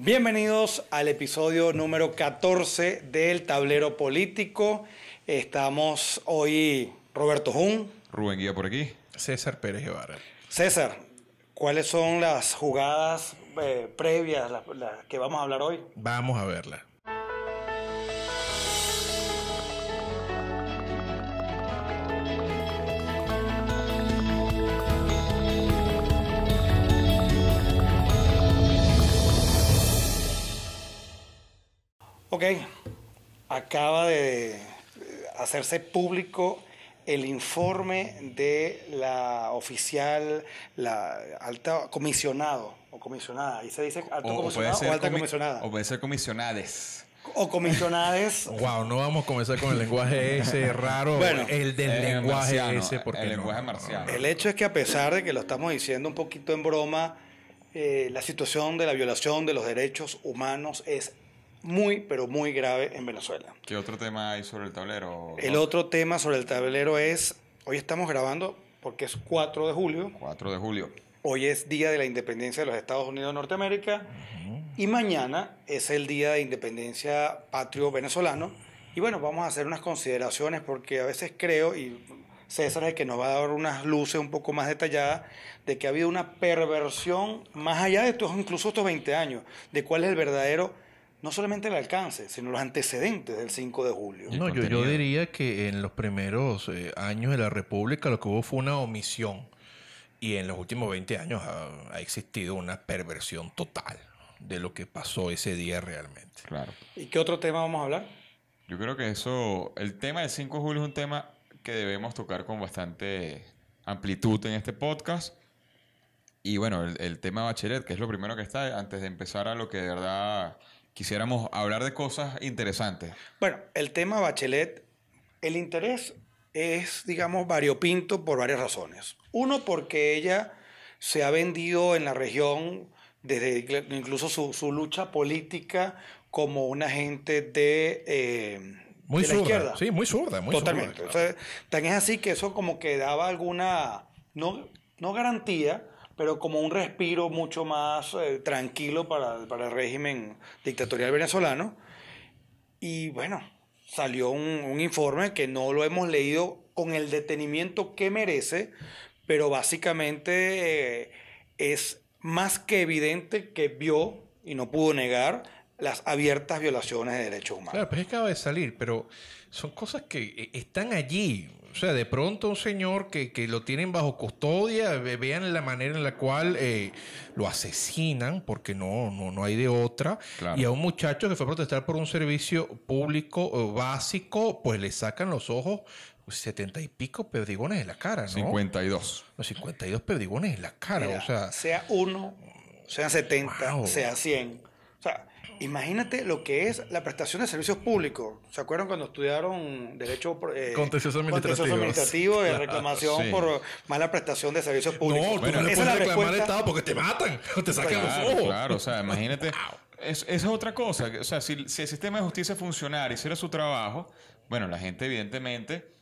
Bienvenidos al episodio número 14 del Tablero Político. Estamos hoy Roberto Jun. Rubén Guía por aquí. César Pérez Guevara. César, ¿cuáles son las jugadas eh, previas las que vamos a hablar hoy? Vamos a verlas. Ok, acaba de hacerse público el informe de la oficial, la alta comisionado o comisionada. Ahí se dice alto comisionado o, alta comisionada. O puede ser comisionades. O comisionades. wow, no vamos a comenzar con el lenguaje ese raro. Bueno, el del lenguaje ese, porque el lenguaje marcial. El hecho es que a pesar de que lo estamos diciendo un poquito en broma, eh, la situación de la violación de los derechos humanos es muy, pero muy grave en Venezuela. ¿Qué otro tema hay sobre el tablero? El otro tema sobre el tablero es, hoy estamos grabando porque es 4 de julio. 4 de julio. Hoy es Día de la Independencia de los Estados Unidos de Norteamérica y mañana es el Día de Independencia Patrio Venezolano. Y bueno, vamos a hacer unas consideraciones porque a veces creo, y César es el que nos va a dar unas luces un poco más detalladas, de que ha habido una perversión más allá de estos, incluso estos 20 años, de cuál es el verdadero no solamente el alcance, sino los antecedentes del 5 de julio. No, yo, diría que en los primeros eh, años de la República lo que hubo fue una omisión y en los últimos 20 años ha, existido una perversión total de lo que pasó ese día realmente. Claro. ¿Y qué otro tema vamos a hablar? Yo creo que eso, el tema del 5 de julio es un tema que debemos tocar con bastante amplitud en este podcast. Y bueno, el, tema de Bachelet, que es lo primero que está, antes de empezar a lo que de verdad quisiéramos hablar de cosas interesantes. Bueno, el tema Bachelet, el interés es, digamos, variopinto por varias razones. Uno, porque ella se ha vendido en la región desde incluso su, su lucha política como una gente de, eh, muy izquierda. Sí, muy zurda, muy Totalmente. Surda, tan es así que eso como que daba alguna, no, no garantía, pero como un respiro mucho más eh, tranquilo para, el régimen dictatorial venezolano. Y bueno, salió un, informe que no lo hemos leído con el detenimiento que merece, pero básicamente eh, es más que evidente que vio y no pudo negar las abiertas violaciones de derechos humanos. Claro, pues acaba de salir, pero son cosas que eh, están allí. O sea, de pronto un señor que, lo tienen bajo custodia, vean la manera en la cual eh, lo asesinan, porque no, no, no hay de otra. Y a un muchacho que fue a protestar por un servicio público eh, básico, pues le sacan los ojos pues, setenta y pico perdigones en la cara, ¿no? 52. 52 perdigones en la cara, o sea. Sea uno, sea 70, sea 100. O sea, Imagínate lo que es la prestación de servicios públicos. ¿Se acuerdan cuando estudiaron Derecho eh, Contencioso Administrativo? de reclamación por mala prestación de servicios públicos? No, pero no puedes reclamar al Estado porque te matan te sacan los ojos. Claro, o sea, imagínate. Es, es otra cosa. O sea, si, el sistema de justicia funcionara, y hiciera su trabajo, bueno, la gente evidentemente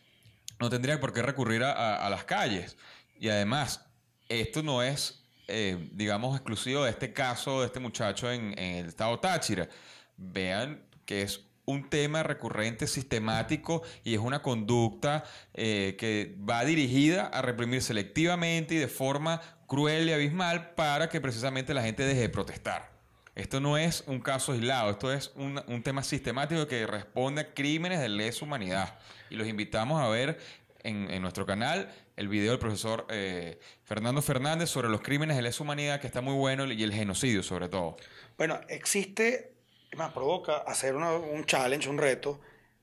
no tendría por qué recurrir a las calles. Y además, esto no es eh, digamos, exclusivo de este caso de este muchacho en, el estado Táchira. Vean que es un tema recurrente, sistemático y es una conducta eh, que va dirigida a reprimir selectivamente y de forma cruel y abismal para que precisamente la gente deje de protestar. Esto no es un caso aislado, esto es un, tema sistemático que responde a crímenes de lesa humanidad. Y los invitamos a ver en nuestro canal el video del profesor eh, Fernando Fernández sobre los crímenes de lesa humanidad, que está muy bueno, y el genocidio sobre todo. Bueno, existe, más provoca hacer un challenge, un reto.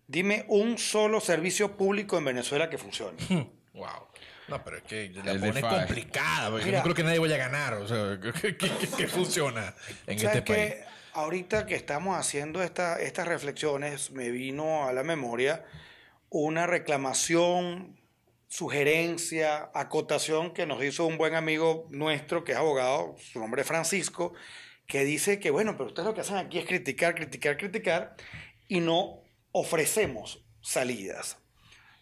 Dime un solo servicio público en Venezuela que funcione. wow. No, pero es que la pone complicada, porque yo creo que nadie vaya a ganar. O sea, ¿qué, funciona en este país? Que ahorita que estamos haciendo estas reflexiones, me vino a la memoria una reclamación sugerencia, acotación que nos hizo un buen amigo nuestro que es abogado, su nombre es Francisco, que dice que, bueno, pero ustedes lo que hacen aquí es criticar, criticar, criticar y no ofrecemos salidas.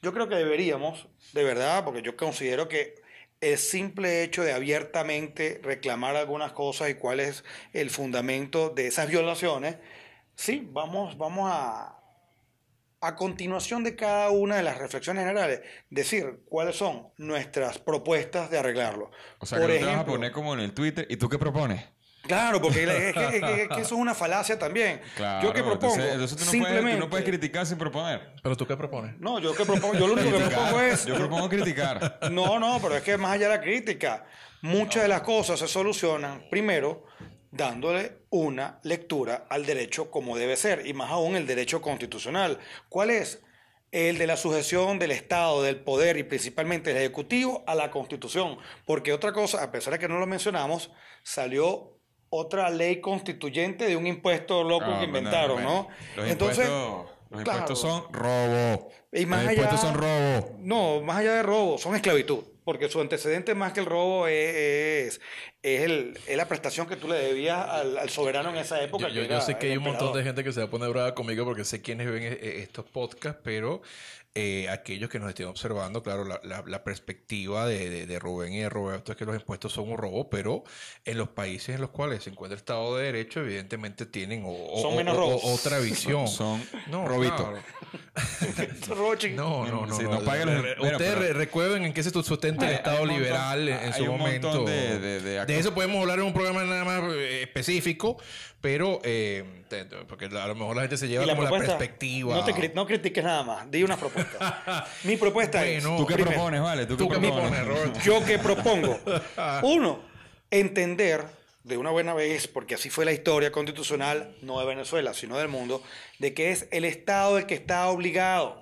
Yo creo que deberíamos, de verdad, porque yo considero que el simple hecho de abiertamente reclamar algunas cosas y cuál es el fundamento de esas violaciones, sí, vamos, vamos a, a continuación de cada una de las reflexiones generales, decir cuáles son nuestras propuestas de arreglarlo. O sea, Por ejemplo, a poner como en el Twitter, ¿y tú qué propones? Claro, porque es que, eso es una falacia también. Claro, yo qué propongo. tú, no simplemente, puedes, tú no puedes criticar sin proponer. Pero tú qué propones. No, yo que propongo, yo lo único que propongo es. Yo propongo criticar. No, no, pero es que más allá de la crítica, muchas de las cosas se solucionan primero dándole una lectura al derecho como debe ser, y más aún el derecho constitucional. ¿Cuál es? El de la sujeción del Estado, del poder y principalmente del Ejecutivo a la Constitución. Porque otra cosa, a pesar de que no lo mencionamos, salió otra ley constituyente de un impuesto loco ah, que inventaron, ¿no? Los Entonces... Los impuestos son robo. Los impuestos son robo. No, más allá de robo, son esclavitud porque su antecedente más que el robo es, es, el, la prestación que tú le debías al, soberano en esa época. Yo, yo, sé que hay un montón de gente que se va a poner brava conmigo porque sé quiénes ven e, e, estos podcasts, pero eh, aquellos que nos estén observando, claro, la, perspectiva de, Rubén y de Roberto es que los impuestos son un robo, pero en los países en los cuales se encuentra el Estado de Derecho, evidentemente tienen o, otra visión. Son, no, robitos. no, no, no. ustedes recuerden en qué se sustenta el Estado liberal en, su momento. De, eso podemos hablar en un programa nada más eh, específico, pero eh, porque a lo mejor la gente se lleva la como la perspectiva. No, te, no critiques nada más, di una propuesta. Mi propuesta es. ¿Tú qué propones, vale? ¿Tú, propones, Yo qué propongo. Uno, entender de una buena vez, porque así fue la historia constitucional, no de Venezuela, sino del mundo, de que es el Estado el que está obligado.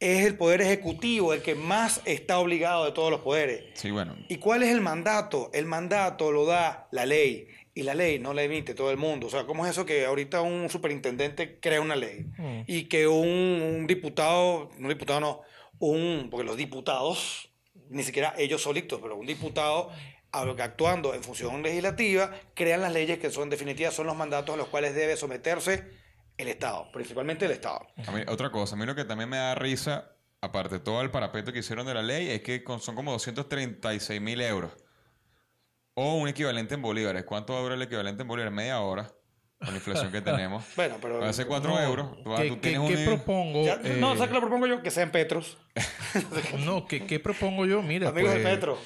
Es el poder ejecutivo el que más está obligado de todos los poderes. Sí, bueno. ¿Y cuál es el mandato? El mandato lo da la ley y la ley no la emite todo el mundo. O sea, ¿cómo es eso que ahorita un superintendente crea una ley mm. y que un, diputado, no diputado no, un, porque los diputados, ni siquiera ellos solitos, pero un diputado actuando en función legislativa, crean las leyes que son definitivas, son los mandatos a los cuales debe someterse el Estado, principalmente el Estado. otra cosa, a mí lo que también me da risa, aparte de todo el parapeto que hicieron de la ley, es que son como 236 mil euros. O un equivalente en bolívares. ¿Cuánto dura el equivalente en bolívares? Media hora. Con la inflación que tenemos. bueno, pero. Hace 4 euros. ¿Qué, qué, propongo? No, eh? ¿sabes qué lo propongo yo? Que sean Petros. no, ¿qué, propongo yo? Mira. Amigos de pues, Petro.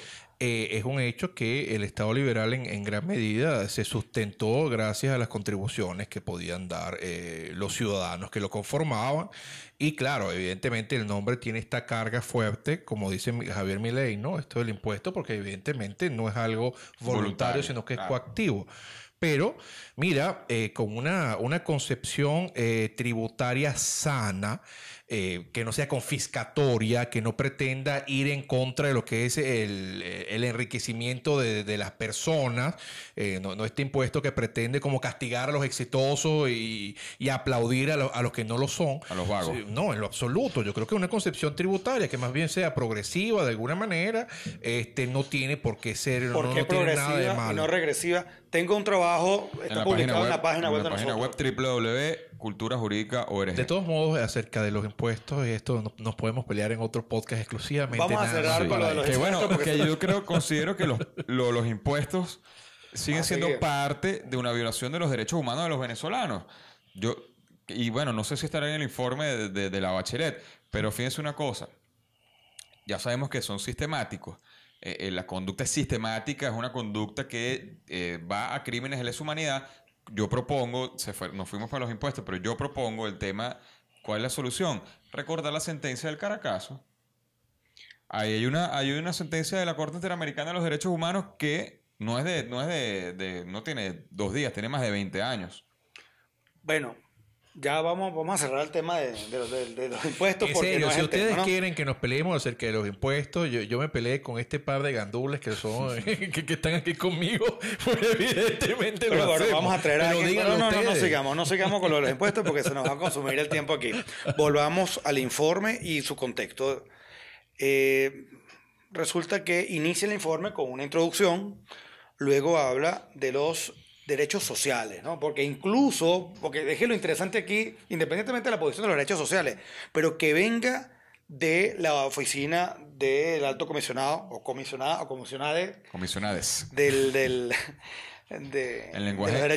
Eh, es un hecho que el Estado liberal en, gran medida se sustentó gracias a las contribuciones que podían dar eh, los ciudadanos que lo conformaban. Y claro, evidentemente el nombre tiene esta carga fuerte, como dice Javier Milei, ¿no? Esto del impuesto, porque evidentemente no es algo voluntario, sino que es coactivo pero mira, eh, con una, una concepción tributaria sana, eh, que no sea confiscatoria, que no pretenda ir en contra de lo que es el, enriquecimiento de, las personas, eh, no, este impuesto que pretende como castigar a los exitosos y, aplaudir a, los que no lo son. A los vagos. No, en lo absoluto. Yo creo que una concepción tributaria que más bien sea progresiva de alguna manera, este, no tiene por qué ser ¿Por no, no tiene nada de malo. Y no regresiva. Tengo un trabajo, está publicado en la página web. En la página web www.culturajuridicaorg. De todos modos, acerca de los impuestos y esto nos podemos pelear en otro podcast exclusivamente. Vamos a cerrar con Que bueno, yo creo, considero que los, impuestos siguen siendo parte de una violación de los derechos humanos de los venezolanos. Yo, y bueno, no sé si estará en el informe de, la Bachelet, pero fíjense una cosa. Ya sabemos que son sistemáticos. Eh, eh, la conducta sistemática es una conducta que eh, va a crímenes de lesa humanidad. Yo propongo, se nos fuimos para los impuestos, pero yo propongo el tema ¿Cuál es la solución? Recordar la sentencia del Caracaso. Ahí hay una, hay una sentencia de la Corte Interamericana de los Derechos Humanos que no es de, no es de, de no tiene dos días, tiene más de 20 años. Bueno, ya vamos, vamos a cerrar el tema de, los impuestos. porque si ustedes quieren que nos peleemos acerca de los impuestos, yo, yo me peleé con este par de gandules que son que, están aquí conmigo, pues, evidentemente vamos a traer a No, no, no, no, sigamos, no sigamos con los impuestos porque se nos va a consumir el tiempo aquí. Volvamos al informe y su contexto. Eh, resulta que inicia el informe con una introducción, luego habla de los derechos sociales, ¿no? Porque incluso, porque deje lo interesante aquí, independientemente de la posición de los derechos sociales, pero que venga de la oficina del alto comisionado o comisionada o comisionade, comisionades del, del de, lenguaje, de, los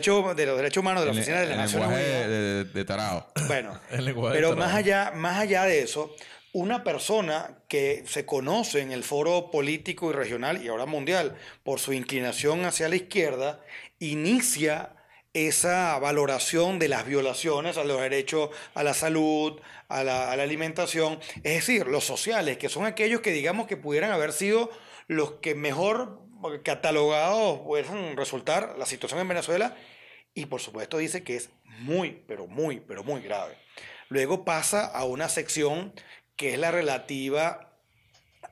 derechos, humanos de la oficina de la Nación lenguaje de, tarado bueno el pero más allá más allá de eso una persona que se conoce en el foro político y regional y ahora mundial por su inclinación hacia la izquierda inicia esa valoración de las violaciones a los derechos a la salud, a la, alimentación, es decir, los sociales, que son aquellos que digamos que pudieran haber sido los que mejor catalogados pueden resultar la situación en Venezuela, y por supuesto dice que es muy, pero muy, pero muy grave. Luego pasa a una sección que es la relativa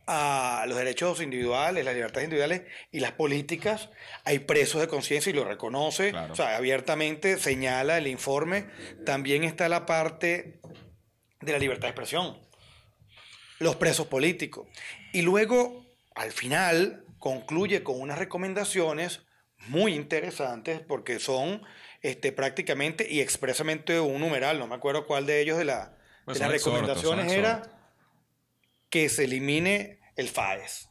a los derechos individuales, las libertades individuales y las políticas, hay presos de conciencia y lo reconoce, o sea, abiertamente señala el informe. También está la parte de la libertad de expresión, los presos políticos. Y luego, al final, concluye con unas recomendaciones muy interesantes porque son este, prácticamente y expresamente un numeral, no me acuerdo cuál de ellos de, la, pues las recomendaciones era que se elimine el FAES.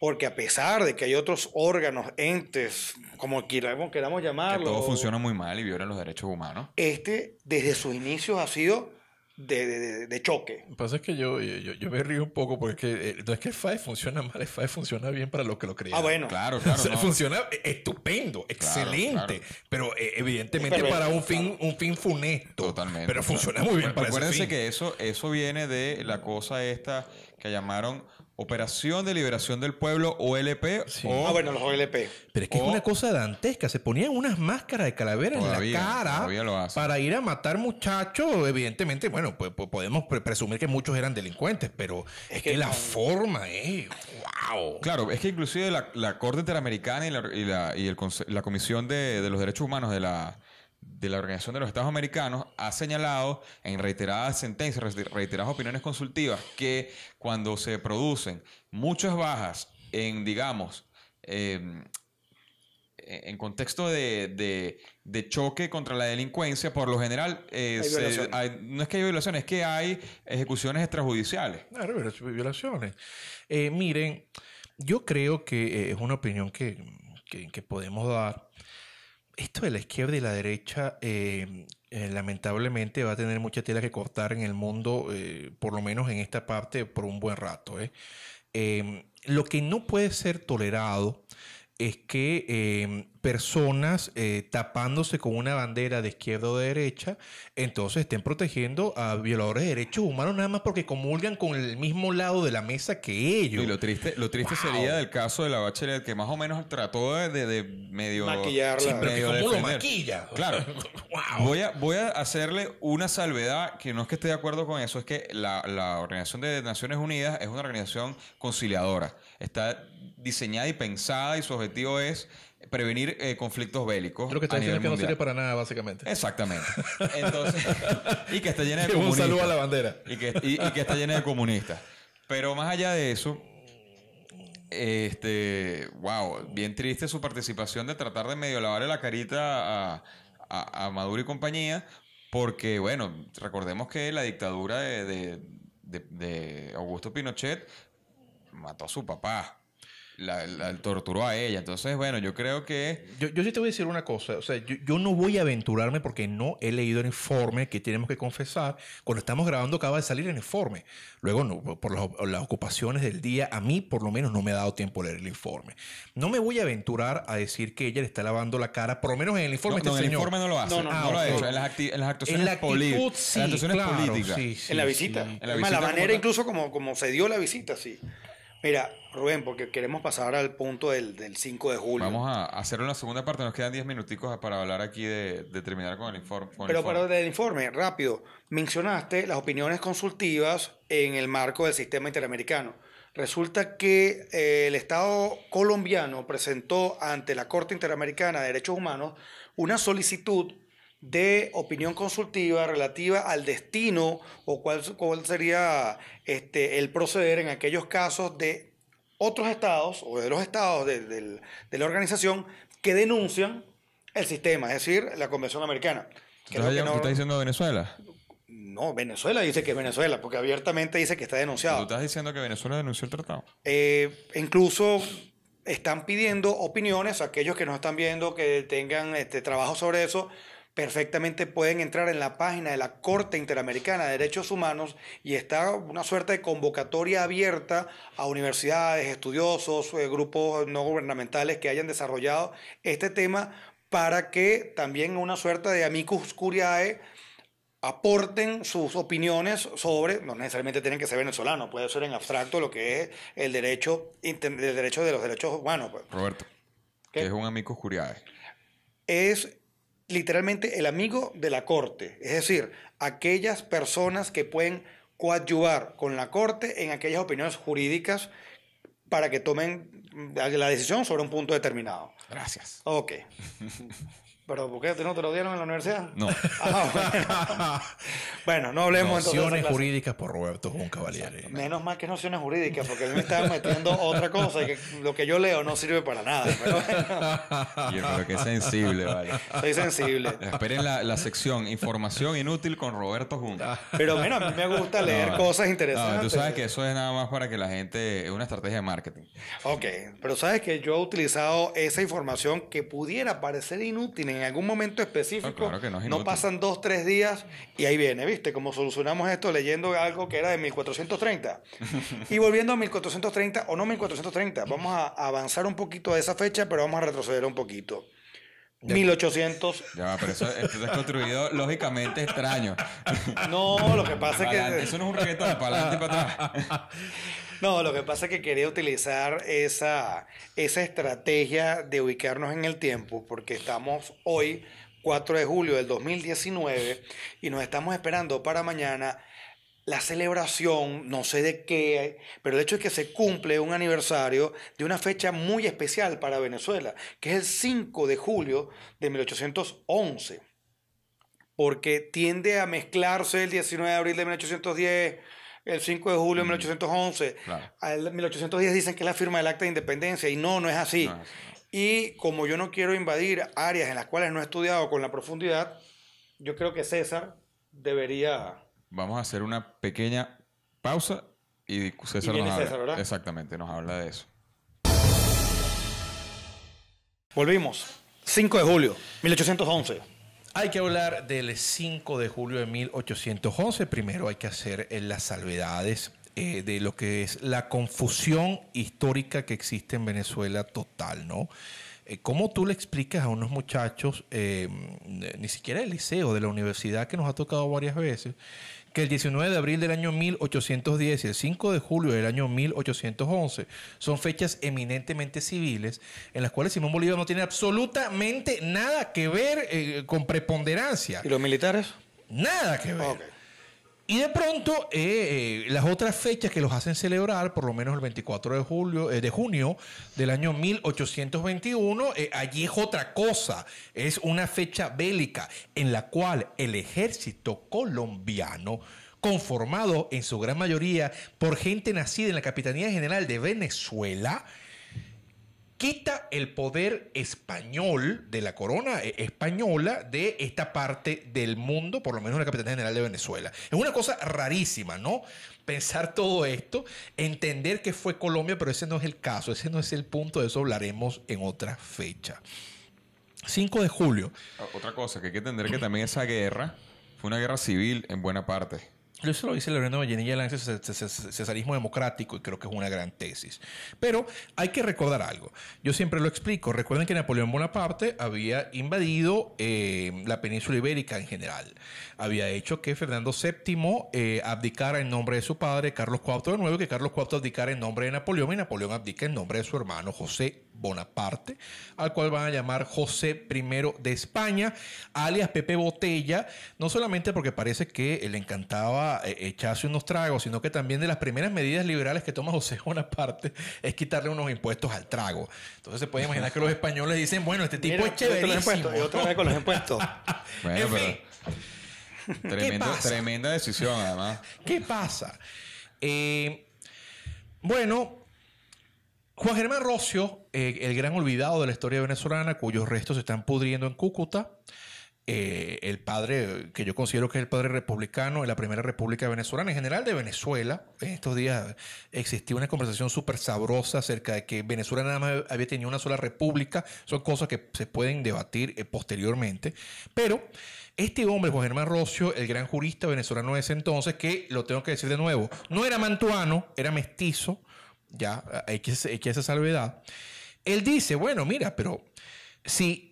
Porque a pesar de que hay otros órganos, entes, como queramos, queramos llamarlo. Que todo funciona muy mal y violan los derechos humanos. Este, desde sus inicios, ha sido de, choque. Lo que pasa es que yo, yo, me río un poco porque es eh, que, no es que el e funciona mal, el e funciona bien para los que lo creen. Ah, bueno. Claro, claro. Funciona eh, estupendo, excelente, pero eh, evidentemente para un fin, un fin funesto. Totalmente. Pero funciona muy bien para Acuérdense que eso, eso viene de la cosa esta que llamaron Operación de Liberación del Pueblo, OLP. ah, bueno, los OLP. Pero es que es una cosa dantesca. Se ponían unas máscaras de calavera en la cara para ir a matar muchachos. Evidentemente, bueno, pues, pues podemos presumir que muchos eran delincuentes, pero es, que, la forma eh. ¡Wow! Claro, es que inclusive la, Corte Interamericana y la, y la, y la Comisión de, de, los Derechos Humanos de la de la Organización de los Estados Americanos ha señalado en reiteradas sentencias, reiteradas opiniones consultivas, que cuando se producen muchas bajas en, digamos, em, en contexto de, choque contra la delincuencia, por lo general, eh, no es que hay violaciones, es que hay ejecuciones extrajudiciales. Claro, violaciones. Eh, miren, yo creo que eh, es una opinión que podemos dar esto de la izquierda y la derecha eh, eh, lamentablemente va a tener mucha tela que cortar en el mundo, eh, por lo menos en esta parte, por un buen rato. Em, lo que no puede ser tolerado es que em, personas eh, tapándose con una bandera de izquierda o de derecha, entonces estén protegiendo a violadores de derechos humanos nada más porque comulgan con el mismo lado de la mesa que ellos. Y lo triste, lo triste sería del caso de la Bachelet, que más o menos trató de, medio... Maquillarla. Sí, pero maquilla? Claro. voy, a, hacerle una salvedad, que no es que esté de acuerdo con eso, es que la, la Organización de Naciones Unidas es una organización conciliadora. Está diseñada y pensada y su objetivo es prevenir eh, conflictos bélicos. Creo que está diciendo que no sirve para nada, básicamente. Exactamente. y que está llena de comunistas. a la bandera. Y que, está llena de comunistas. Pero más allá de eso, este, wow, bien triste su participación de tratar de medio lavarle la carita a, Maduro y compañía, porque bueno, recordemos que la dictadura de, de Augusto Pinochet mató a su papá la, la, torturó a ella. Entonces, bueno, yo creo que... Yo, sí te voy a decir una cosa, o sea, yo, no voy a aventurarme porque no he leído el informe que tenemos que confesar. Cuando estamos grabando acaba de salir el informe. Luego, por las, ocupaciones del día, a mí por lo menos no me ha dado tiempo leer el informe. No me voy a aventurar a decir que ella le está lavando la cara, por lo menos en el informe. este no, señor. el informe no lo hace. No, no, ah, no lo ha En las, actuaciones, en la sí, las actuaciones políticas. en la visita. En la, visita la manera incluso como, como se dio la visita, sí. Mira, Rubén, porque queremos pasar al punto del, 5 de julio. Vamos a hacer una segunda parte, nos quedan 10 minuticos para hablar aquí de, terminar con el, informe. pero, para el informe, rápido, mencionaste las opiniones consultivas en el marco del sistema interamericano. Resulta que eh, el Estado colombiano presentó ante la Corte Interamericana de Derechos Humanos una solicitud de opinión consultiva relativa al destino o cuál, cuál sería este, el proceder en aquellos casos de otros estados o de los estados de, la organización que denuncian el sistema, es decir, la Convención Americana. Que ¿Tú no... estás diciendo Venezuela? No, Venezuela dice que es Venezuela, porque abiertamente dice que está denunciado. ¿Tú estás diciendo que Venezuela denunció el tratado? Eh, incluso están pidiendo opiniones, aquellos que nos están viendo, que tengan este, trabajo sobre eso, perfectamente pueden entrar en la página de la Corte Interamericana de Derechos Humanos y está una suerte de convocatoria abierta a universidades, estudiosos, eh, grupos no gubernamentales que hayan desarrollado este tema para que también una suerte de amicus curiae aporten sus opiniones sobre, no necesariamente tienen que ser venezolanos, puede ser en abstracto lo que es el derecho, el derecho de los derechos humanos. Pues. Roberto, ¿qué es un amicus curiae? Es literalmente el amigo de la corte, es decir, aquellas personas que pueden coadyuvar con la corte en aquellas opiniones jurídicas para que tomen la decisión sobre un punto determinado. Gracias. Ok. Pero ¿por qué? ¿No te lo dieron en la universidad? No. Ah, bueno. no hablemos nociones entonces. Nociones jurídicas por Roberto Juan Valiente Menos mal que nociones jurídicas, porque él me estaba metiendo otra cosa y que lo que yo leo no sirve para nada. Yo creo que es sensible, vale. Soy sensible. Esperen la, la sección Información Inútil con Roberto Junca. Pero bueno, a mí me gusta leer cosas interesantes. tú sabes que eso es nada más para que la gente. Es una estrategia de marketing. Ok, pero sabes que yo he utilizado esa información que pudiera parecer inútil en algún momento específico, ah, no, pasan dos, tres días y ahí viene, ¿viste? Como solucionamos esto leyendo algo que era de 1430. y volviendo a 1430 o no 1430, vamos a avanzar un poquito a esa fecha, pero vamos a retroceder un poquito. 1800. Ya, pero eso, es construido lógicamente extraño. No, lo que pasa es que. Eso no es un reggaetón, para adelante y para atrás. No, lo que pasa es que quería utilizar esa, estrategia de ubicarnos en el tiempo, porque estamos hoy, 4 de julio del 2019, y nos estamos esperando para mañana la celebración, no sé de qué, pero el hecho es que se cumple un aniversario de una fecha muy especial para Venezuela, que es el 5 de julio de 1811, porque tiende a mezclarse el 19 de abril de 1810 el 5 de julio de 1811. 1810 dicen que es la firma del Acta de Independencia y no, no es así. Y como yo no quiero invadir áreas en las cuales no he estudiado con la profundidad, yo creo que César debería... Vamos a hacer una pequeña pausa y César nos habla. exactamente, nos habla de eso. Volvimos. 5 de julio, 1811. Hay que hablar del 5 de julio de 1811. Primero hay que hacer eh, las salvedades eh, de lo que es la confusión histórica que existe en Venezuela total, ¿no? Como eh, ¿Cómo tú le explicas a unos muchachos, ni siquiera el liceo, de la universidad que nos ha tocado varias veces, el 19 de abril del año 1810 y el 5 de julio del año 1811 son fechas eminentemente civiles en las cuales Simón Bolívar no tiene absolutamente nada que ver eh, con preponderancia. ¿Y los militares? Nada que ver. Y de pronto, eh, eh, las otras fechas que los hacen celebrar, por lo menos el 24 de, julio, eh, de junio del año 1821, allí es otra cosa. Es una fecha bélica en la cual el ejército colombiano conformado en su gran mayoría por gente nacida en la Capitanía General de Venezuela, quita el poder español de la corona eh, española de esta parte del mundo, por lo menos la capital general de Venezuela. Es una cosa rarísima, ¿no? Pensar todo esto, entender que fue Colombia, pero ese no es el caso, ese no es el punto, de eso hablaremos en otra fecha. 5 de julio. Ah, otra cosa que hay que entender que también esa guerra fue una guerra civil en buena parte eso lo dice Leonardo el cesarismo democrático y creo que es una gran tesis. Pero hay que recordar algo. Yo siempre lo explico. Recuerden que Napoleón Bonaparte había invadido eh, la península ibérica en general. Había hecho que Fernando VII eh, abdicara en nombre de su padre, Carlos IV de nuevo, que Carlos IV abdicara en nombre de Napoleón y Napoleón abdica en nombre de su hermano José Bonaparte, al cual van a llamar José I de España, alias Pepe Botella, no solamente porque parece que le encantaba eh, echarse unos tragos, sino que también de las primeras medidas liberales que toma José Bonaparte es quitarle unos impuestos al trago. Entonces se puede imaginar que los españoles dicen, bueno, este tipo es chévere. Este y otra vez con los impuestos. bueno, tremenda decisión, además. ¿Qué pasa? Eh, bueno, Juan Germán Rocio, eh, el gran olvidado de la historia venezolana, cuyos restos se están pudriendo en Cúcuta, eh, el padre, que yo considero que es el padre republicano de la primera república venezolana, en general de Venezuela. En estos días existía una conversación súper sabrosa acerca de que Venezuela nada más había tenido una sola república. Son cosas que se pueden debatir eh, posteriormente. Pero este hombre, Juan Germán Rocio, el gran jurista venezolano de ese entonces, que lo tengo que decir de nuevo, no era mantuano, era mestizo. Ya, hay que, que hacer salvedad. Él dice, bueno, mira, pero si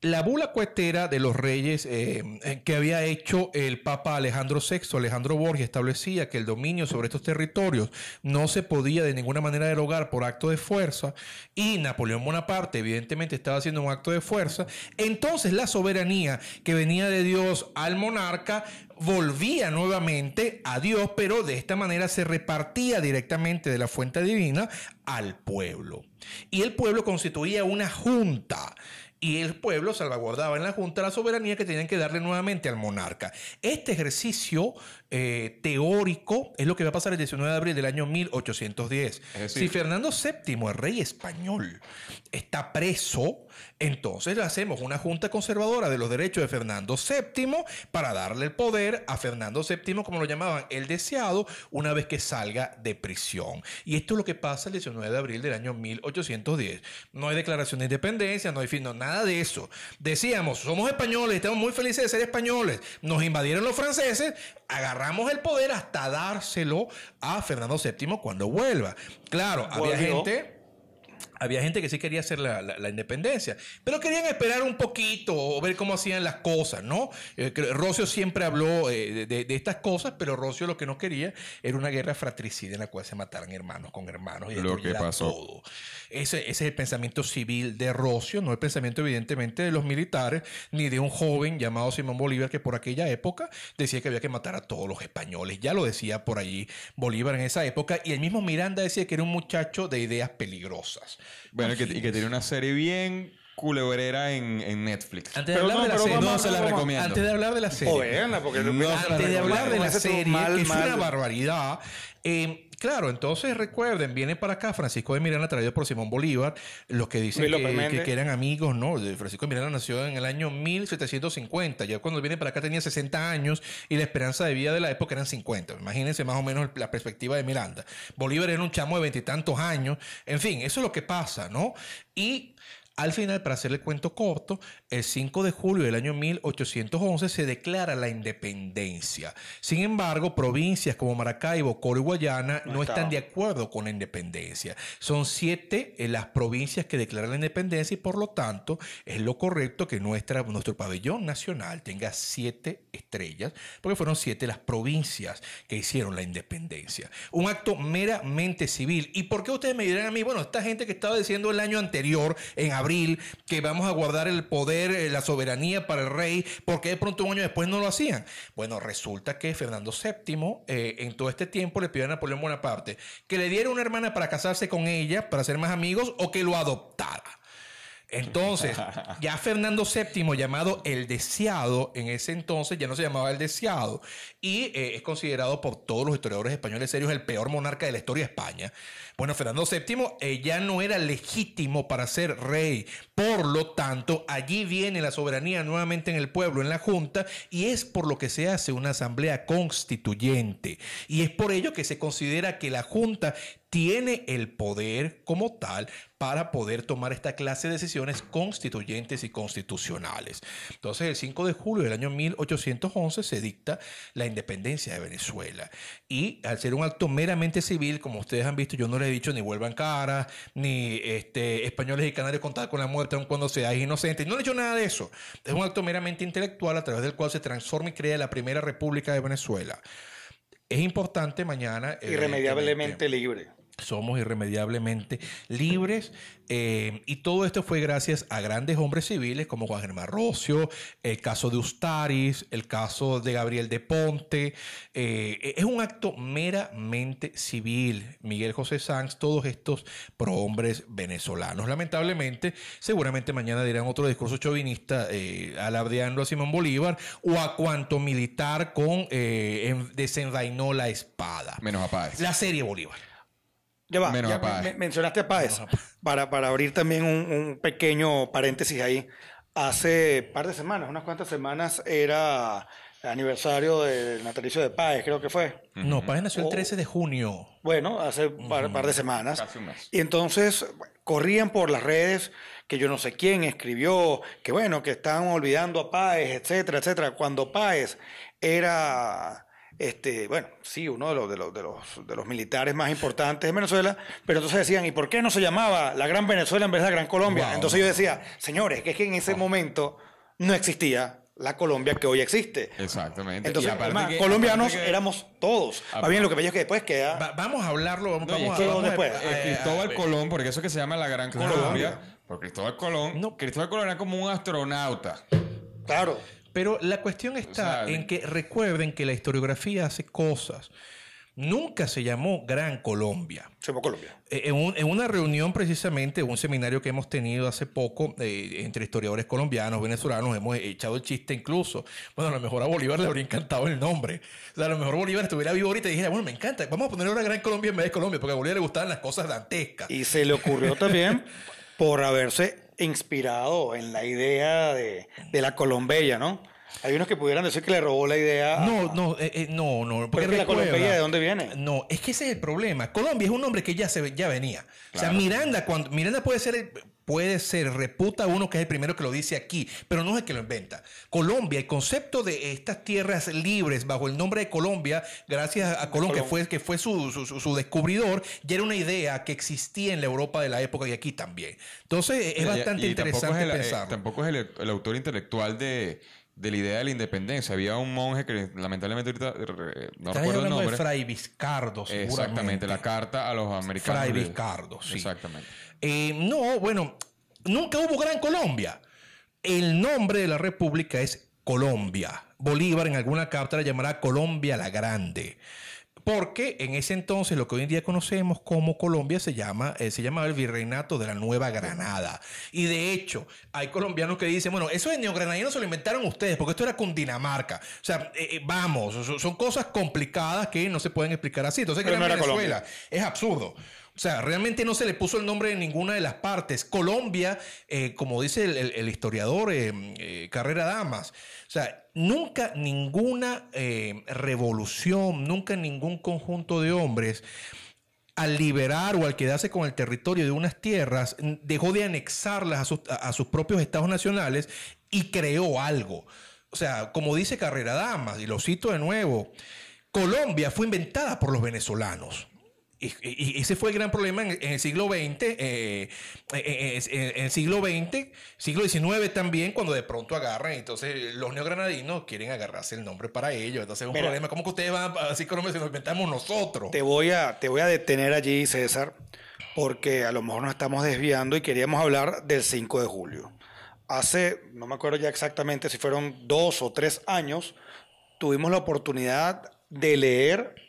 la bula cuetera de los reyes eh, eh, que había hecho el Papa Alejandro VI, Alejandro Borges, establecía que el dominio sobre estos territorios no se podía de ninguna manera derogar por acto de fuerza, y Napoleón Bonaparte evidentemente estaba haciendo un acto de fuerza, entonces la soberanía que venía de Dios al monarca volvía nuevamente a Dios, pero de esta manera se repartía directamente de la fuente divina al pueblo. Y el pueblo constituía una junta y el pueblo salvaguardaba en la Junta la soberanía que tenían que darle nuevamente al monarca. Este ejercicio eh, teórico es lo que va a pasar el 19 de abril del año 1810. si Fernando VII, el rey español, está preso entonces le hacemos una junta conservadora de los derechos de Fernando VII para darle el poder a Fernando VII, como lo llamaban, el deseado, una vez que salga de prisión. Y esto es lo que pasa el 19 de abril del año 1810. No hay declaración de independencia, no hay fin, nada de eso. Decíamos, somos españoles, estamos muy felices de ser españoles. Nos invadieron los franceses, agarramos el poder hasta dárselo a Fernando VII cuando vuelva. Claro, había gente había gente que sí quería hacer la, independencia, pero querían esperar un poquito o ver cómo hacían las cosas, ¿no? Eh, Rocio siempre habló eh, de, estas cosas, pero Rocio lo que no quería era una guerra fratricida en la cual se mataran hermanos con hermanos y lo pasó. todo. Ese, ese, es el pensamiento civil de Rocio, no el pensamiento evidentemente de los militares ni de un joven llamado Simón Bolívar que por aquella época decía que había que matar a todos los españoles. Ya lo decía por allí Bolívar en esa época y el mismo Miranda decía que era un muchacho de ideas peligrosas. Bueno, y que, tiene una serie bien culebrera en, Netflix. Antes de hablar de la serie, no se la recomiendo. Antes de hablar de la serie. antes de hablar de la serie, es una barbaridad. Eh, Claro, entonces recuerden, viene para acá Francisco de Miranda traído por Simón Bolívar, los que dicen que, eran amigos, ¿no? Francisco de Miranda nació en el año 1750, ya cuando viene para acá tenía 60 años y la esperanza de vida de la época eran 50, imagínense más o menos la perspectiva de Miranda. Bolívar era un chamo de veintitantos años, en fin, eso es lo que pasa, ¿no? Y al final, para hacer el cuento corto, el 5 de julio del año 1811 se declara la independencia. Sin embargo, provincias como Maracaibo, Coro y Guayana no, están de acuerdo con la independencia. Son siete eh, las provincias que declaran la independencia y por lo tanto es lo correcto que nuestra, nuestro pabellón nacional tenga siete estrellas, porque fueron siete las provincias que hicieron la independencia. Un acto meramente civil. ¿Y por qué ustedes me dirán a mí, bueno, esta gente que estaba diciendo el año anterior en abril, que vamos a guardar el poder, eh, la soberanía para el rey, porque de pronto un año después no lo hacían. Bueno, resulta que Fernando VII eh, en todo este tiempo le pidió a Napoleón Bonaparte que le diera una hermana para casarse con ella, para ser más amigos o que lo adoptara. Entonces, ya Fernando VII, llamado el Deseado, en ese entonces ya no se llamaba el Deseado, y eh, es considerado por todos los historiadores españoles serios el peor monarca de la historia de España. Bueno, Fernando VII eh, ya no era legítimo para ser rey, por lo tanto, allí viene la soberanía nuevamente en el pueblo, en la Junta, y es por lo que se hace una asamblea constituyente. Y es por ello que se considera que la Junta tiene el poder como tal para poder tomar esta clase de decisiones constituyentes y constitucionales. Entonces, el 5 de julio del año 1811 se dicta la independencia de Venezuela. Y al ser un acto meramente civil, como ustedes han visto, yo no le he dicho ni vuelvan cara, ni este, españoles y canarios contar con la muerte aun cuando seáis inocente. No le he dicho nada de eso. Es un acto meramente intelectual a través del cual se transforma y crea la primera república de Venezuela. Es importante mañana. Irremediablemente libre. Somos irremediablemente libres. Eh, y todo esto fue gracias a grandes hombres civiles como Juan Germán Rocio, el caso de Ustaris, el caso de Gabriel de Ponte. Eh, es un acto meramente civil. Miguel José Sanz, todos estos prohombres venezolanos. Lamentablemente, seguramente mañana dirán otro discurso chauvinista eh, alardeando a Simón Bolívar o a cuanto militar con eh, desenvainó la espada. Menos a La serie Bolívar. Ya mencionaste a Páez. para, para abrir también un, pequeño paréntesis ahí. Hace par de semanas, unas cuantas semanas, era el aniversario del natalicio de Páez, creo que fue. No, Páez nació el 13 de junio. Bueno, hace un par, de semanas. Y entonces corrían por las redes que yo no sé quién escribió, que bueno, que estaban olvidando a Páez, etcétera, etcétera. Cuando Páez era este, bueno, sí, uno de los, de, los, de, los, de los militares más importantes de Venezuela, pero entonces decían, ¿y por qué no se llamaba la Gran Venezuela en vez de la Gran Colombia? Entonces yo decía, señores, que es que en ese momento no existía la Colombia que hoy existe. Exactamente. Entonces, colombianos éramos todos. Más bien lo que veis es que después queda. vamos a hablarlo, vamos, a hablarlo después. Eh, eh, Cristóbal eh, Colón, porque eso que se llama la Gran Colombia, Cristóbal Colón. Cristóbal Colón era como un astronauta. Claro. Pero la cuestión está en que recuerden que la historiografía hace cosas. Nunca se llamó Gran Colombia. Se llamó Colombia. Eh, en, una reunión precisamente, un seminario que hemos tenido hace poco eh, entre historiadores colombianos, venezolanos, hemos echado el chiste incluso. Bueno, a lo mejor a Bolívar le habría encantado el nombre. O a lo mejor Bolívar estuviera vivo ahorita y dijera, bueno, me encanta, vamos a ponerle una Gran Colombia en vez de Colombia, porque a Bolívar le gustaban las cosas dantescas. Y se le ocurrió también por haberse inspirado en la idea de, la Colombella, ¿no? Hay unos que pudieran decir que le robó la idea. No, no, eh, eh, no, no. Porque la colombella, de dónde viene. No, es que ese es el problema. Colombia es un nombre que ya se ya venía. O sea, Miranda, cuando Miranda puede ser puede ser, reputa uno que es el primero que lo dice aquí, pero no es el que lo inventa. Colombia, el concepto de estas tierras libres bajo el nombre de Colombia, gracias a Colón, que fue, que fue su, su, descubridor, ya era una idea que existía en la Europa de la época y aquí también. Entonces es bastante interesante eh, pensar. tampoco es el, autor intelectual de, la idea de la independencia. Había un monje que lamentablemente ahorita eh, no recuerdo el nombre. De Fray seguramente. Exactamente, la carta a los americanos. Fray sí. Exactamente. Eh, no, bueno, nunca hubo Gran Colombia. El nombre de la república es Colombia. Bolívar en alguna carta la llamará Colombia la Grande. Porque en ese entonces lo que hoy en día conocemos como Colombia se llama, eh, se llamaba el virreinato de la Nueva Granada. Y de hecho, hay colombianos que dicen, bueno, eso de neogranadino se lo inventaron ustedes, porque esto era con Dinamarca. O sea, eh, vamos, son, cosas complicadas que no se pueden explicar así. Entonces, que Venezuela. Es absurdo. O sea, realmente no se le puso el nombre de ninguna de las partes. Colombia, eh, como dice el, historiador eh, eh, Carrera Damas, o sea, nunca ninguna revolución, nunca ningún conjunto de hombres al liberar o al quedarse con el territorio de unas tierras, dejó de anexarlas a sus propios estados nacionales y creó algo. O sea, como dice Carrera Damas, y lo cito de nuevo, Colombia fue inventada por los venezolanos y ese fue el gran problema en, el siglo XX, en, el siglo XX, eh, eh, eh, siglo XIX también, cuando de pronto agarran, entonces los neogranadinos quieren agarrarse el nombre para ellos, entonces es un problema, ¿cómo que ustedes van a decir que nos inventamos nosotros? Te voy, a, te voy a detener allí, César, porque a lo mejor nos estamos desviando y queríamos hablar del 5 de julio. Hace, no me acuerdo ya exactamente si fueron dos o tres años, tuvimos la oportunidad de leer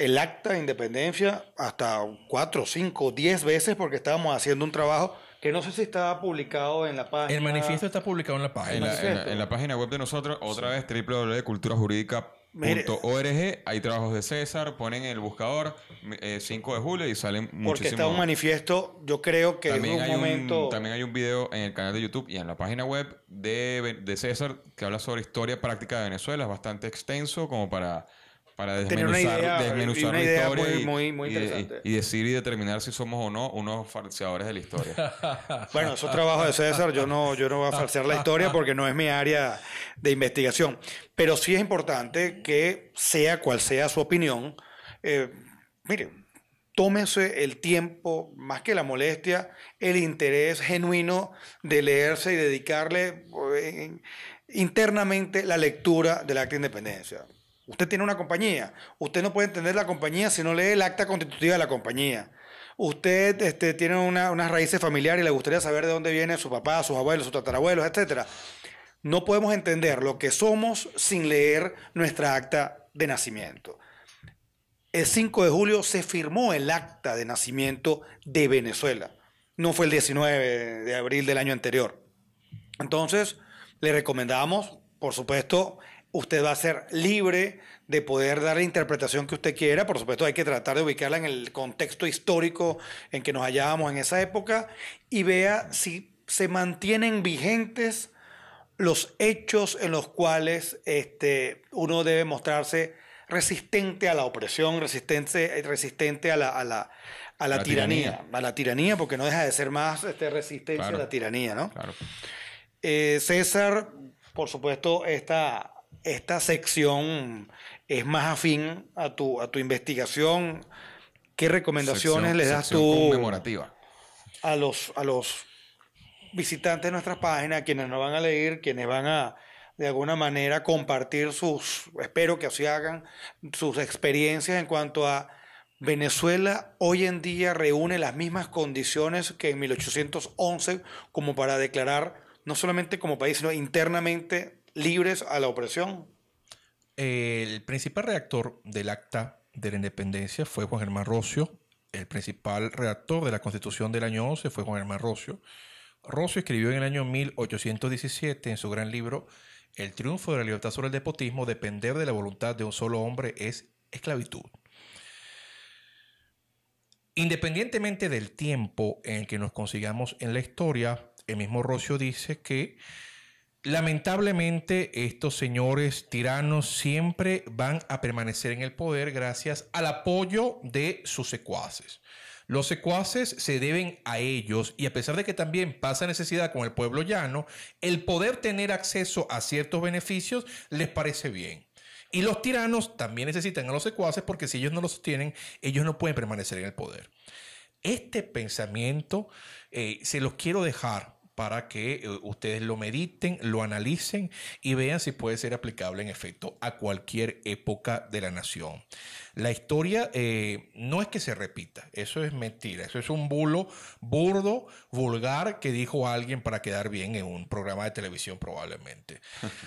el acta de independencia hasta cuatro, cinco, diez veces porque estábamos haciendo un trabajo que no sé si estaba publicado en la página. El manifiesto está publicado en la página. En la, página web de nosotros, otra vez www.culturajurídica.org. Hay trabajos de César, ponen el buscador 5 eh, de julio y salen muchísimos. Porque está un manifiesto, yo creo que también en un momento. también hay un video en el canal de YouTube y en la página web de, de César que habla sobre historia práctica de Venezuela. Es bastante extenso como para para desmenuzar, una historia y, decir y determinar si somos o no unos falseadores de la historia. bueno, eso es trabajo de César, yo no, yo no voy a falsear la historia porque no es mi área de investigación, pero sí es importante que sea cual sea su opinión, eh, mire, tómense el tiempo, más que la molestia, el interés genuino de leerse y dedicarle eh, internamente la lectura del acta de independencia. Usted tiene una compañía. Usted no puede entender la compañía si no lee el acta constitutiva de la compañía. Usted este, tiene unas raíces familiares y le gustaría saber de dónde viene su papá, sus abuelos, sus tatarabuelos, etc. No podemos entender lo que somos sin leer nuestra acta de nacimiento. El 5 de julio se firmó el acta de nacimiento de Venezuela. No fue el 19 de abril del año anterior. Entonces, le recomendamos, por supuesto, usted va a ser libre de poder dar la interpretación que usted quiera. Por supuesto, hay que tratar de ubicarla en el contexto histórico en que nos hallábamos en esa época y vea si se mantienen vigentes los hechos en los cuales este, uno debe mostrarse resistente a la opresión, resistente, resistente a la, a la, tiranía, A la tiranía, porque no deja de ser más este, resistencia a la tiranía, ¿no? Eh, César, por supuesto, esta esta sección es más afín a tu, a tu investigación. ¿Qué recomendaciones le das tú conmemorativa. a los, a los visitantes de nuestra página, quienes nos van a leer, quienes van a de alguna manera compartir sus, espero que así hagan, sus experiencias en cuanto a Venezuela hoy en día reúne las mismas condiciones que en 1811 como para declarar, no solamente como país, sino internamente libres a la opresión. El principal redactor del Acta de la Independencia fue Juan Germán Rocio. El principal redactor de la Constitución del año 11 fue Juan Germán Rocio. Rocio escribió en el año 1817 en su gran libro El triunfo de la libertad sobre el despotismo, depender de la voluntad de un solo hombre es esclavitud. Independientemente del tiempo en el que nos consigamos en la historia, el mismo Rocio dice que Lamentablemente, estos señores tiranos siempre van a permanecer en el poder gracias al apoyo de sus secuaces. Los secuaces se deben a ellos y a pesar de que también pasa necesidad con el pueblo llano, el poder tener acceso a ciertos beneficios les parece bien. Y los tiranos también necesitan a los secuaces porque si ellos no los sostienen, ellos no pueden permanecer en el poder. Este pensamiento eh, se los quiero dejar para que eh, ustedes lo mediten, lo analicen y vean si puede ser aplicable en efecto a cualquier época de la nación. La historia eh, no es que se repita, eso es mentira, eso es un bulo burdo, vulgar que dijo alguien para quedar bien en un programa de televisión probablemente.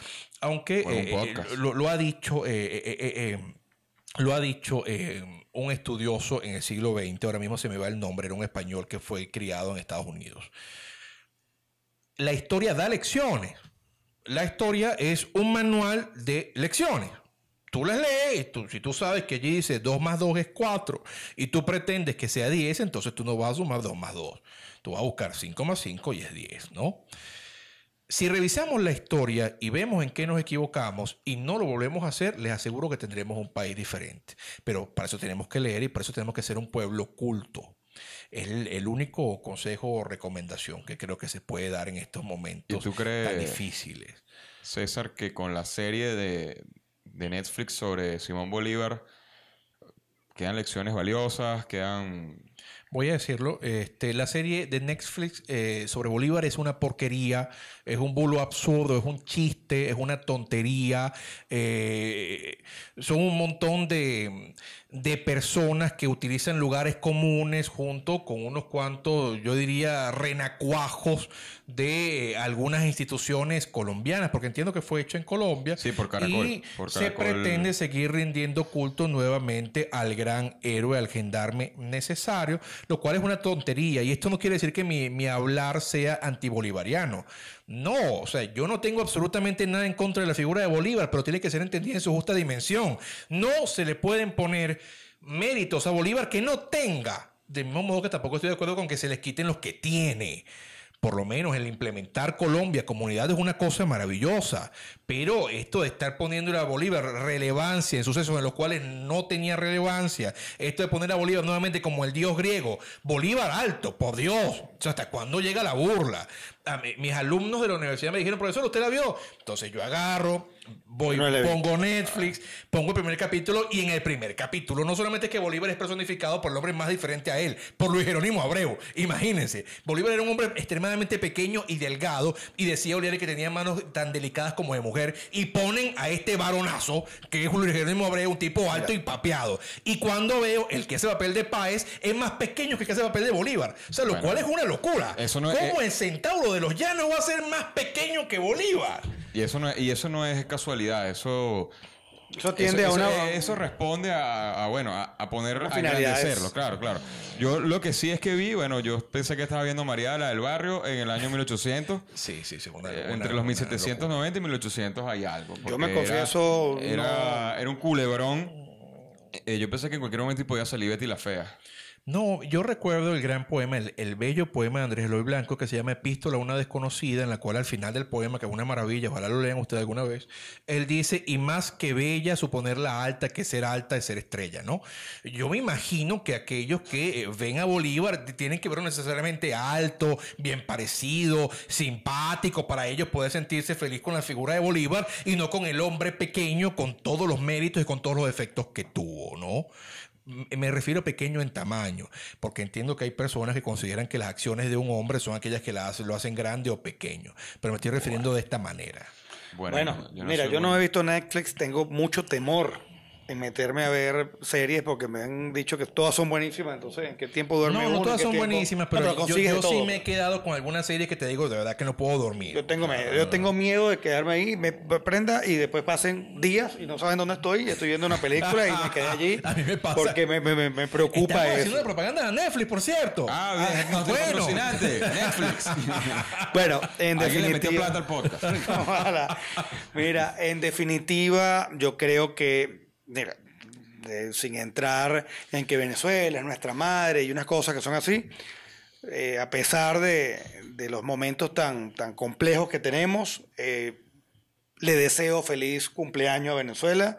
Aunque eh, lo, ha dicho... lo ha dicho un estudioso en el siglo XX, ahora mismo se me va el nombre, era un español que fue criado en Estados Unidos la historia da lecciones. La historia es un manual de lecciones. Tú las lees, tú, si tú sabes que allí dice 2 más 2 es 4 y tú pretendes que sea 10, entonces tú no vas a sumar 2 más 2. Tú vas a buscar 5 más 5 y es 10, ¿no? Si revisamos la historia y vemos en qué nos equivocamos y no lo volvemos a hacer, les aseguro que tendremos un país diferente. Pero para eso tenemos que leer y para eso tenemos que ser un pueblo culto el, único consejo o recomendación que creo que se puede dar en estos momentos ¿Y tan difíciles. César, que con la serie de, Netflix sobre Simón Bolívar quedan lecciones valiosas, quedan... Voy a decirlo, este, la serie de Netflix eh, sobre Bolívar es una porquería, es un bulo absurdo, es un chiste, es una tontería, eh, son un montón de, de personas que utilizan lugares comunes junto con unos cuantos, yo diría, renacuajos de eh, algunas instituciones colombianas, porque entiendo que fue hecho en Colombia. Y se pretende seguir rindiendo culto nuevamente al gran héroe, al gendarme necesario, lo cual es una tontería. Y esto no quiere decir que mi, mi hablar sea antibolivariano. No, o sea, yo no tengo absolutamente nada en contra de la figura de Bolívar, pero tiene que ser entendida en su justa dimensión. No se le pueden poner méritos a Bolívar que no tenga. De mismo modo que tampoco estoy de acuerdo con que se les quiten los que tiene por lo menos el implementar Colombia, comunidad es una cosa maravillosa, pero esto de estar poniendo a Bolívar relevancia en sucesos en los cuales no tenía relevancia, esto de poner a Bolívar nuevamente como el dios griego, Bolívar alto, por Dios, ¿hasta cuándo llega la burla? mis alumnos de la universidad me dijeron, profesor, ¿usted la vio? Entonces yo agarro, voy, pongo Netflix, pongo el primer capítulo y en el primer capítulo no solamente es que Bolívar es personificado por el hombre más diferente a él, por Luis Jerónimo Abreu, imagínense, Bolívar era un hombre extremadamente pequeño y delgado y decía Bolívar que tenía manos tan delicadas como de mujer y ponen a este varonazo que es Luis Jerónimo Abreu, un tipo alto y papeado. Y cuando veo el que hace papel de Páez es más pequeño que el que hace papel de Bolívar, o sea, lo cual es una locura. Eso no ¿Cómo eh, el centauro de los llanos va a ser más pequeño que Bolívar? Y eso no es, y eso no es casualidad, eso... Eso tiende a Eso, responde a, bueno, a, ponerlo, poner, a agradecerlo, claro, claro. Yo lo que sí es que vi, bueno, yo pensé que estaba viendo María de la del Barrio en el año 1800. sí, sí, sí. Eh, entre los 1790 y 1800 hay algo. Yo me confieso... Era, un culebrón. Eh, yo pensé que en cualquier momento podía salir Betty la Fea. No, yo recuerdo el gran poema, el, bello poema de Andrés Eloy Blanco que se llama Epístola a una desconocida, en la cual al final del poema, que es una maravilla, ojalá lo lean ustedes alguna vez, él dice, y más que bella, suponerla alta, que ser alta es ser estrella, ¿no? Yo me imagino que aquellos que eh, ven a Bolívar tienen que verlo necesariamente alto, bien parecido, simpático, para ellos poder sentirse feliz con la figura de Bolívar y no con el hombre pequeño, con todos los méritos y con todos los efectos que tuvo, ¿no? Me refiero pequeño en tamaño, porque entiendo que hay personas que consideran que las acciones de un hombre son aquellas que las, lo hacen grande o pequeño, pero me estoy refiriendo de esta manera. Bueno, mira, yo no he visto Netflix, tengo mucho temor en meterme a ver series porque me han dicho que todas son buenísimas. Entonces, ¿en qué tiempo duermo No, no todas son buenísimas, ah, pero, yo, sí me he quedado con algunas series que te digo, de verdad que no puedo dormir. Yo tengo, miedo, yo ah. tengo miedo de quedarme ahí, me prenda y después pasen días y no saben dónde estoy y estoy viendo una película y me quedé allí. a me pasa. Porque me, me, me preocupa Estamos haciendo una propaganda de Netflix, por cierto. Ah, bien. Ah, bueno. Netflix. bueno, en definitiva... Le plata al podcast. Mira, en definitiva, yo creo que mira, sin entrar en que Venezuela es nuestra madre y unas cosas que son así, eh, a pesar de, los momentos tan, tan complejos que tenemos, eh, le deseo feliz cumpleaños a Venezuela,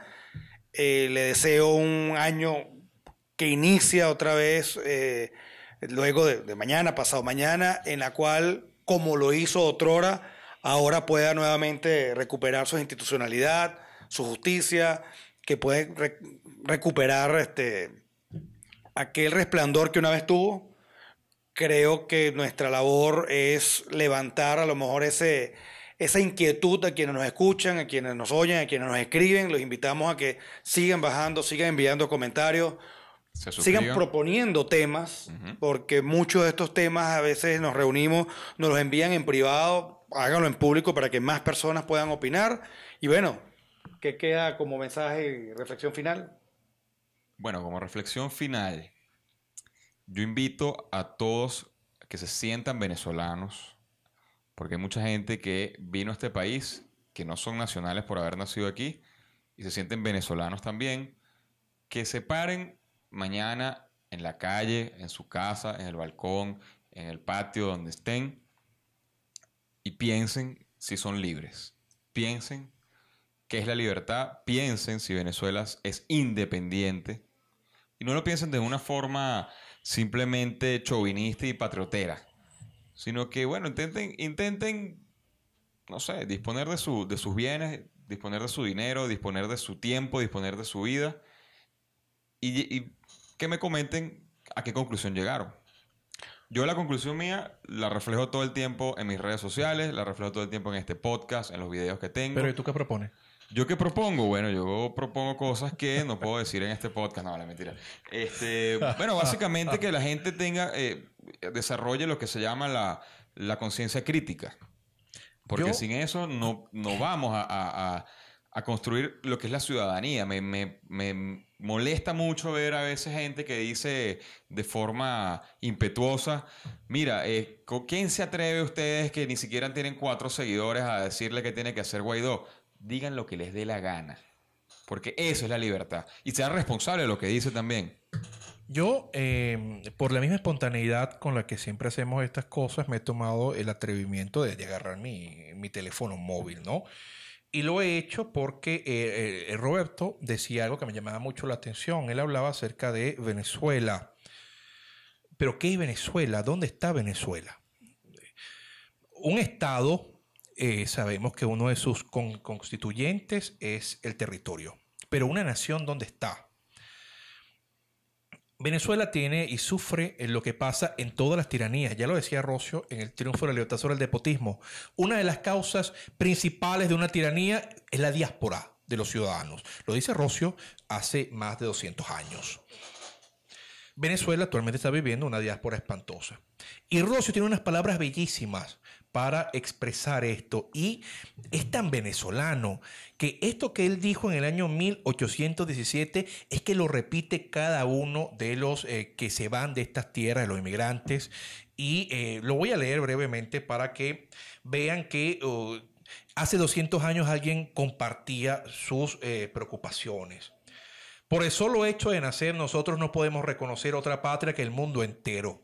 eh, le deseo un año que inicia otra vez luego de, de, mañana, pasado mañana, en la cual, como lo hizo otrora, ahora pueda nuevamente recuperar su institucionalidad, su justicia, que puede recuperar este, aquel resplandor que una vez tuvo. Creo que nuestra labor es levantar a lo mejor ese, esa inquietud a quienes nos escuchan, a quienes nos oyen, a quienes nos escriben. Los invitamos a que sigan bajando, sigan enviando comentarios, sigan proponiendo temas, porque muchos de estos temas a veces nos reunimos, nos los envían en privado, háganlo en público para que más personas puedan opinar. Y bueno, ¿Qué queda como mensaje y reflexión final? Bueno, como reflexión final, yo invito a todos que se sientan venezolanos, porque hay mucha gente que vino a este país, que no son nacionales por haber nacido aquí, y se sienten venezolanos también, que se paren mañana en la calle, en su casa, en el balcón, en el patio, donde estén, y piensen si son libres. Piensen que es la libertad, piensen si Venezuela es independiente. Y no lo piensen de una forma simplemente chauvinista y patriotera, sino que, bueno, intenten, intenten no sé, disponer de, su, de sus bienes, disponer de su dinero, disponer de su tiempo, disponer de su vida. Y, y, que me comenten a qué conclusión llegaron. Yo la conclusión mía la reflejo todo el tiempo en mis redes sociales, la reflejo todo el tiempo en este podcast, en los videos que tengo. Pero ¿y tú qué propones? ¿Yo qué propongo? Bueno, yo propongo cosas que no puedo decir en este podcast. No, vale, mentira. Este, bueno, básicamente que la gente tenga, eh, desarrolle lo que se llama la, conciencia crítica. Porque sin eso no, no vamos a, construir lo que es la ciudadanía. Me, me, me, molesta mucho ver a veces gente que dice de forma impetuosa, mira, eh, quién se atreve ustedes que ni siquiera tienen cuatro seguidores a decirle que tiene que hacer Guaidó? digan lo que les dé la gana. Porque eso es la libertad. Y sean responsables de lo que dice también. Yo, em, por la misma espontaneidad con la que siempre hacemos estas cosas, me he tomado el atrevimiento de, agarrar mi, mi, teléfono móvil, ¿no? Y lo he hecho porque eh, eh, eh, Roberto decía algo que me llamaba mucho la atención. Él hablaba acerca de Venezuela. ¿Pero qué es Venezuela? ¿Dónde está Venezuela? Un Estado eh, sabemos que uno de sus constituyentes es el territorio, pero una nación donde está. Venezuela tiene y sufre en lo que pasa en todas las tiranías. Ya lo decía Rocio en el triunfo de la libertad sobre el despotismo. Una de las causas principales de una tiranía es la diáspora de los ciudadanos. Lo dice Rocio hace más de 200 años. Venezuela actualmente está viviendo una diáspora espantosa. Y Rocio tiene unas palabras bellísimas para expresar esto. Y es tan venezolano que esto que él dijo en el año 1817 es que lo repite cada uno de los eh, que se van de estas tierras, de los inmigrantes. Y eh, lo voy a leer brevemente para que vean que... Oh, hace 200 años alguien compartía sus eh, preocupaciones. Por el solo hecho de nacer, nosotros no podemos reconocer otra patria que el mundo entero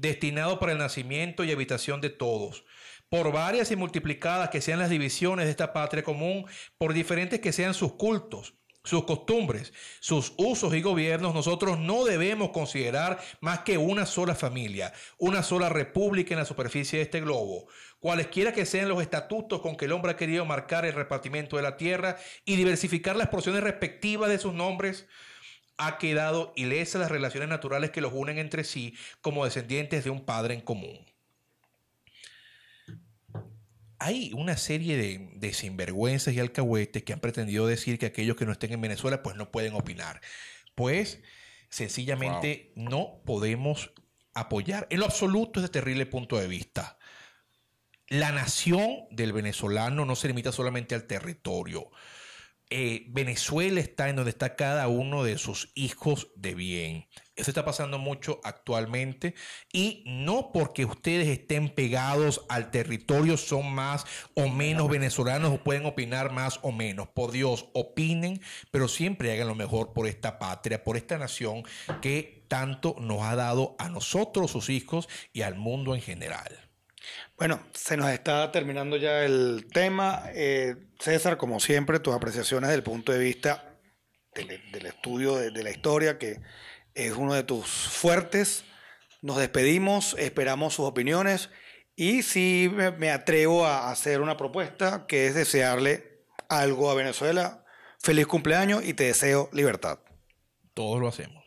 destinado para el nacimiento y habitación de todos, por varias y multiplicadas que sean las divisiones de esta patria común, por diferentes que sean sus cultos, sus costumbres, sus usos y gobiernos, nosotros no debemos considerar más que una sola familia, una sola república en la superficie de este globo, cualesquiera que sean los estatutos con que el hombre ha querido marcar el repartimiento de la tierra y diversificar las porciones respectivas de sus nombres, ha quedado ilesa las relaciones naturales que los unen entre sí como descendientes de un padre en común. Hay una serie de, de sinvergüenzas y alcahuetes que han pretendido decir que aquellos que no estén en Venezuela pues no pueden opinar. Pues sencillamente no podemos apoyar en lo absoluto ese terrible punto de vista. La nación del venezolano no se limita solamente al territorio. Eh, Venezuela está en donde está cada uno de sus hijos de bien. Eso está pasando mucho actualmente y no porque ustedes estén pegados al territorio son más o menos venezolanos o pueden opinar más o menos. Por Dios, opinen, pero siempre hagan lo mejor por esta patria, por esta nación que tanto nos ha dado a nosotros, sus hijos y al mundo en general. Bueno, se nos está terminando ya el tema. Eh, César, como siempre, tus apreciaciones del punto de vista del, estudio de, la historia, que es uno de tus fuertes. Nos despedimos, esperamos sus opiniones y si me, me atrevo a hacer una propuesta que es desearle algo a Venezuela. Feliz cumpleaños y te deseo libertad. Todos lo hacemos.